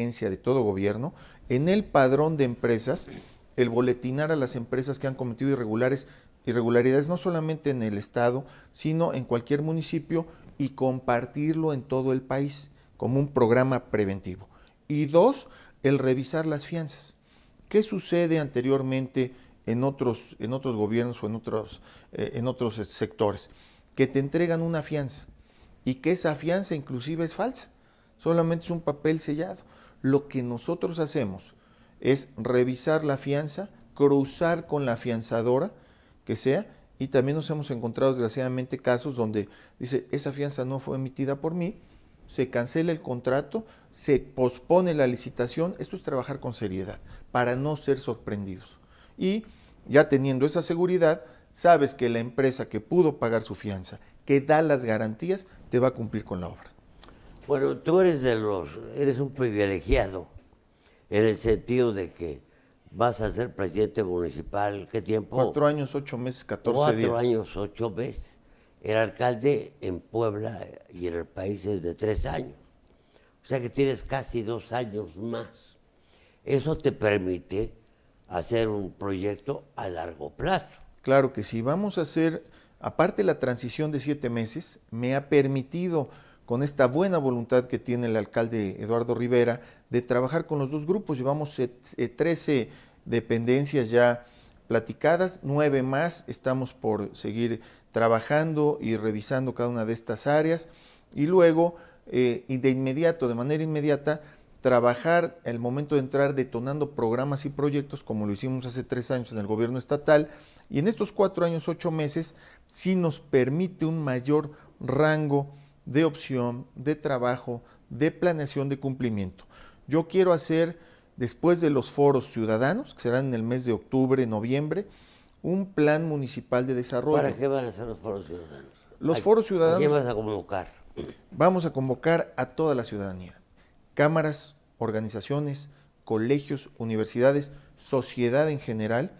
de todo gobierno, en el padrón de empresas, el boletinar a las empresas que han cometido irregulares, irregularidades no solamente en el Estado, sino en cualquier municipio y compartirlo en todo el país como un programa preventivo. Y dos, el revisar las fianzas. ¿Qué sucede anteriormente en otros, en otros gobiernos o en otros, eh, en otros sectores? Que te entregan una fianza y que esa fianza inclusive es falsa, solamente es un papel sellado lo que nosotros hacemos es revisar la fianza, cruzar con la afianzadora que sea, y también nos hemos encontrado desgraciadamente casos donde dice, esa fianza no fue emitida por mí, se cancela el contrato, se pospone la licitación, esto es trabajar con seriedad, para no ser sorprendidos. Y ya teniendo esa seguridad, sabes que la empresa que pudo pagar su fianza, que da las garantías, te va a cumplir con la obra. Bueno, tú eres de los, eres un privilegiado en el sentido de que vas a ser presidente municipal, ¿qué tiempo? Cuatro años, ocho meses, catorce días. Cuatro años, ocho meses. El alcalde en Puebla y en el país es de tres años. O sea que tienes casi dos años más. Eso te permite hacer un proyecto a largo plazo. Claro que sí, vamos a hacer, aparte la transición de siete meses, me ha permitido con esta buena voluntad que tiene el alcalde Eduardo Rivera de trabajar con los dos grupos. Llevamos 13 eh, eh, dependencias ya platicadas, nueve más, estamos por seguir trabajando y revisando cada una de estas áreas y luego eh, y de inmediato, de manera inmediata, trabajar el momento de entrar detonando programas y proyectos como lo hicimos hace tres años en el gobierno estatal y en estos cuatro años, ocho meses, sí nos permite un mayor rango de opción, de trabajo, de planeación de cumplimiento. Yo quiero hacer, después de los foros ciudadanos, que serán en el mes de octubre, noviembre, un plan municipal de desarrollo. ¿Para qué van a ser los foros ciudadanos? Los foros ciudadanos... ¿A quién vas a convocar? Vamos a convocar a toda la ciudadanía. Cámaras, organizaciones, colegios, universidades, sociedad en general,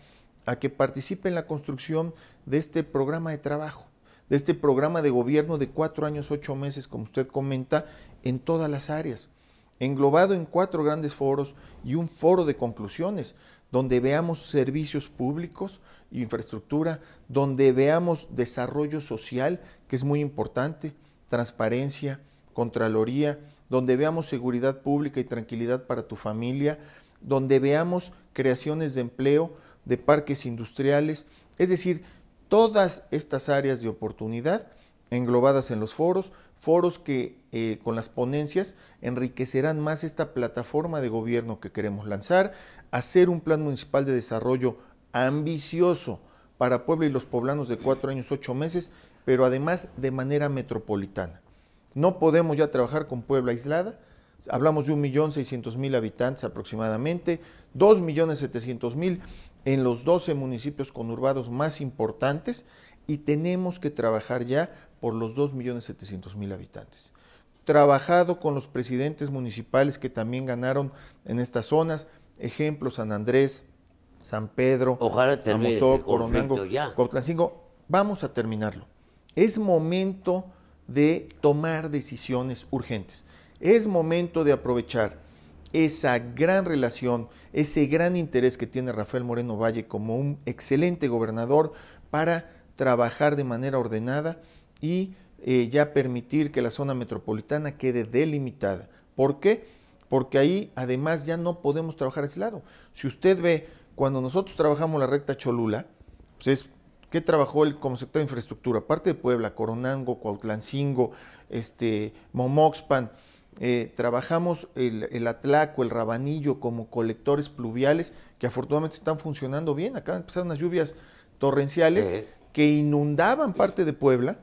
a que participe en la construcción de este programa de trabajo de este programa de gobierno de cuatro años, ocho meses, como usted comenta, en todas las áreas, englobado en cuatro grandes foros y un foro de conclusiones, donde veamos servicios públicos, infraestructura, donde veamos desarrollo social, que es muy importante, transparencia, contraloría, donde veamos seguridad pública y tranquilidad para tu familia, donde veamos creaciones de empleo, de parques industriales, es decir, todas estas áreas de oportunidad englobadas en los foros, foros que eh, con las ponencias enriquecerán más esta plataforma de gobierno que queremos lanzar, hacer un plan municipal de desarrollo ambicioso para Puebla y los poblanos de cuatro años, ocho meses, pero además de manera metropolitana. No podemos ya trabajar con Puebla aislada, hablamos de un millón mil habitantes aproximadamente, millones 2.700.000 en los 12 municipios conurbados más importantes y tenemos que trabajar ya por los 2.700.000 habitantes. Trabajado con los presidentes municipales que también ganaron en estas zonas, ejemplo San Andrés, San Pedro, Ojalá Samosó, Coronango, vamos a terminarlo. Es momento de tomar decisiones urgentes. Es momento de aprovechar esa gran relación, ese gran interés que tiene Rafael Moreno Valle como un excelente gobernador para trabajar de manera ordenada y eh, ya permitir que la zona metropolitana quede delimitada. ¿Por qué? Porque ahí además ya no podemos trabajar a ese lado. Si usted ve, cuando nosotros trabajamos la recta Cholula, pues es ¿Qué trabajó él como sector de infraestructura? Parte de Puebla, Coronango, Cuautlancingo, este, Momoxpan, eh, trabajamos el, atlaco, el rabanillo como colectores pluviales que afortunadamente están funcionando bien. Acá empezaron las lluvias torrenciales eh. que inundaban parte de Puebla,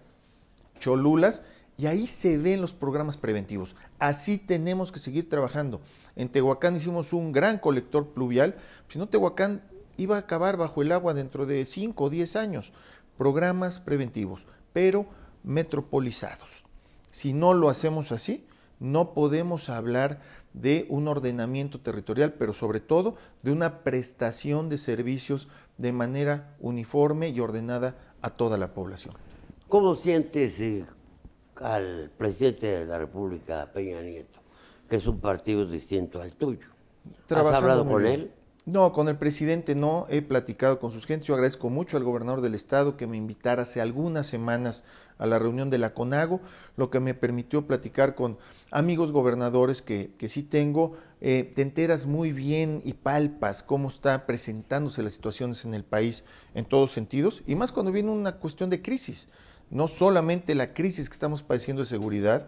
Cholulas, y ahí se ven los programas preventivos. Así tenemos que seguir trabajando. En Tehuacán hicimos un gran colector pluvial, si no Tehuacán iba a acabar bajo el agua dentro de 5 o 10 años. Programas preventivos, pero metropolizados. Si no lo hacemos así, no podemos hablar de un ordenamiento territorial, pero sobre todo de una prestación de servicios de manera uniforme y ordenada a toda la población. ¿Cómo sientes eh, al presidente de la República, Peña Nieto, que es un partido distinto al tuyo? ¿Has hablado con él? No, con el presidente no, he platicado con sus gentes. Yo agradezco mucho al gobernador del estado que me invitara hace algunas semanas a la reunión de la CONAGO, lo que me permitió platicar con amigos gobernadores que, sí tengo. Eh, te enteras muy bien y palpas cómo está presentándose las situaciones en el país en todos sentidos, y más cuando viene una cuestión de crisis. No solamente la crisis que estamos padeciendo de seguridad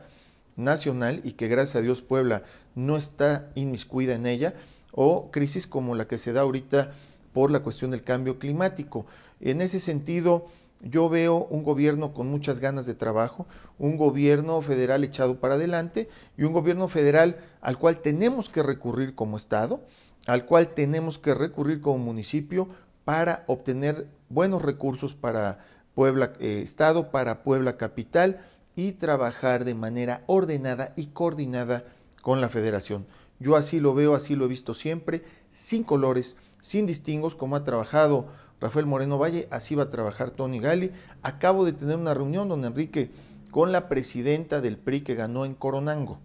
nacional y que gracias a Dios Puebla no está inmiscuida en ella, o crisis como la que se da ahorita por la cuestión del cambio climático. En ese sentido, yo veo un gobierno con muchas ganas de trabajo, un gobierno federal echado para adelante y un gobierno federal al cual tenemos que recurrir como Estado, al cual tenemos que recurrir como municipio para obtener buenos recursos para Puebla eh, Estado, para Puebla Capital y trabajar de manera ordenada y coordinada con la federación. Yo así lo veo, así lo he visto siempre, sin colores, sin distingos, como ha trabajado Rafael Moreno Valle, así va a trabajar Tony Gali. Acabo de tener una reunión, don Enrique, con la presidenta del PRI que ganó en Coronango,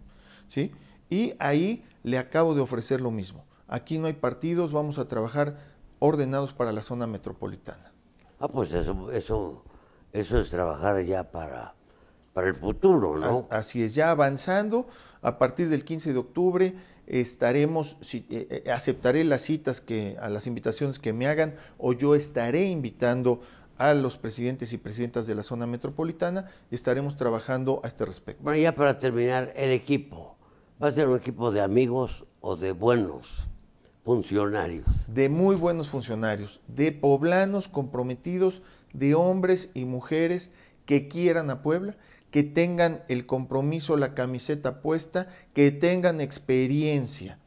¿sí? Y ahí le acabo de ofrecer lo mismo. Aquí no hay partidos, vamos a trabajar ordenados para la zona metropolitana. Ah, pues eso, eso es trabajar ya para para el futuro, ¿no? Así es, ya avanzando, a partir del 15 de octubre estaremos, eh, eh, aceptaré las citas que, a las invitaciones que me hagan o yo estaré invitando a los presidentes y presidentas de la zona metropolitana y estaremos trabajando a este respecto. Bueno, ya para terminar, el equipo. ¿Va a ser un equipo de amigos o de buenos funcionarios? De muy buenos funcionarios, de poblanos comprometidos, de hombres y mujeres que quieran a Puebla, que tengan el compromiso, la camiseta puesta, que tengan experiencia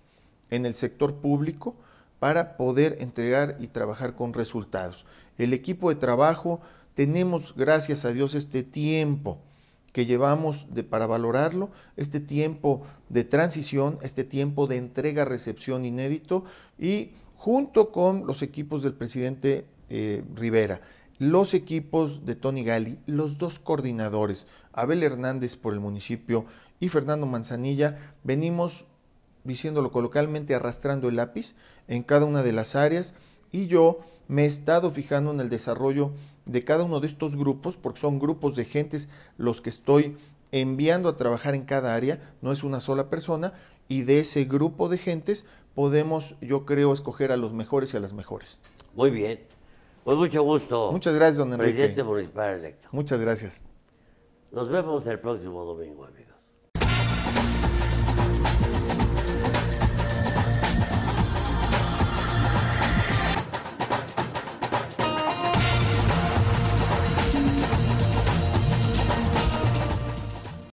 en el sector público para poder entregar y trabajar con resultados. El equipo de trabajo, tenemos gracias a Dios este tiempo que llevamos de, para valorarlo, este tiempo de transición, este tiempo de entrega-recepción inédito y junto con los equipos del presidente eh, Rivera los equipos de Tony Gali, los dos coordinadores, Abel Hernández por el municipio y Fernando Manzanilla, venimos, diciéndolo coloquialmente, arrastrando el lápiz en cada una de las áreas y yo me he estado fijando en el desarrollo de cada uno de estos grupos, porque son grupos de gentes los que estoy enviando a trabajar en cada área, no es una sola persona, y de ese grupo de gentes podemos, yo creo, escoger a los mejores y a las mejores. Muy bien, pues mucho gusto. Muchas gracias, don Enrique. Presidente municipal electo. Muchas gracias. Nos vemos el próximo domingo, amigos.